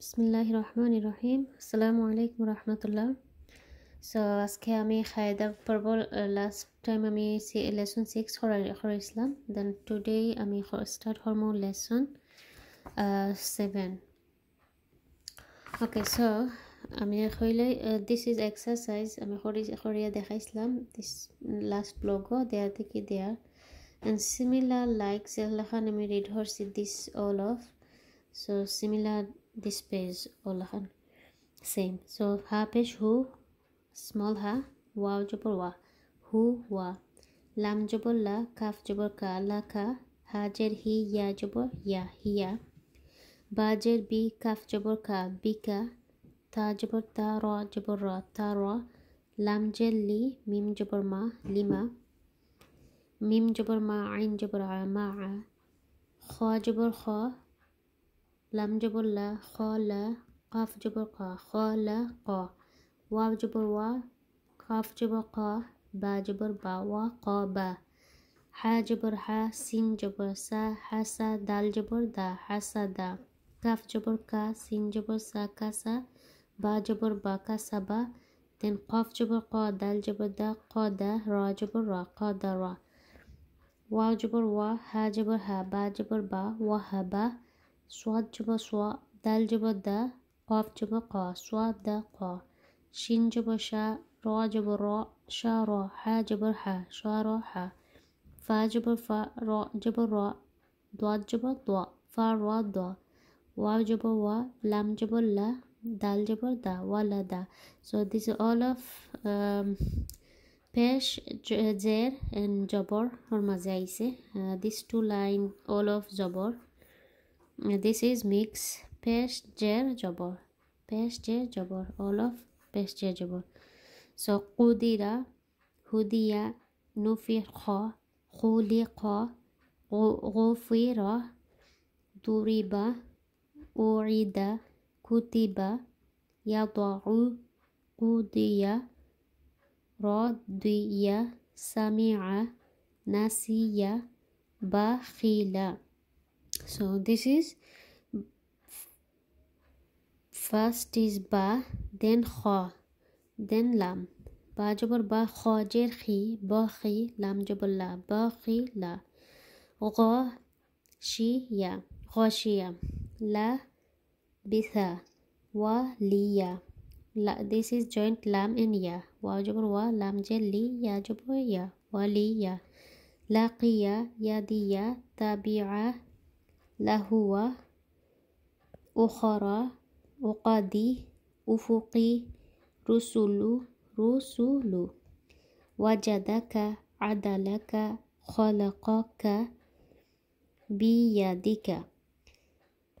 Bismillahir Rahmanir Rahim. Assalamu alaikum rahmatullah. So, aske ami khayda purple uh, last time ami see lesson 6 khore khore islam. Then today ami start hormo lesson 7. Okay, so ami uh, this is exercise ami khori khoriya dekha islam this last blog They are the ki there. And similar like sel khan ami read horse this all of so similar this page والله same so ها page هو small ها واو جبر وا هو وا لام جبر لا كاف جبر كا لا كا هاجر هي يا جبر يا هي باجر بي كاف جبر كا بيكا تا جبر تا را جبر را تا را لام جر لي ميم جبر ما لما ميم جبر ما عين جبر ع مع خا جبر خا لام جبر لا خا لا قاف جبر قا خا لا قا واو جبر وا قاف جبر قا با جبر با وا قا با حا جبر حا سين جبر سا حسا دال جبر دا حسا دا كاف جبر كا سين جبر سا كاسا با جبر با كاسا با then قاف جبر قا دال جبر دا قا دا را جبر را قا دا را واو جبر وا ها جبر ها با جبر با وهبا صاد جبا صوا دال جبا دا قاف جبا قا صاد دا قا شين جبا شا را جبا را شا را حا جبا حا شا را حا فا جبا فا را جبا را ضاد جبا ضا فا را ضا واو جبا وا لام جبا لا dal jabar da wala da so this is all of um, pesh zer and Jabor, or mazaise uh, these two lines, all of Jabor. this is mix paste gel jobber paste gel jobber all of paste gel jobber so qudira hudiya nufir kha khuliqa ghufira duriba uida kutiba yadau qudiya radiya samia nasiya bakhila so this is first is ba then kha then lam ba jabr ba kha jer khi ba khi lam jabr la ba khi la gha shi ya ya la bitha wa liya la this is joint lam and ya wa jabr wa lam jer li ya jabr ya wa liya laqiya yadiya tabi'a لهو أخرى أقدي أفقي رسل رسل وجدك عدلك خلقك بيدك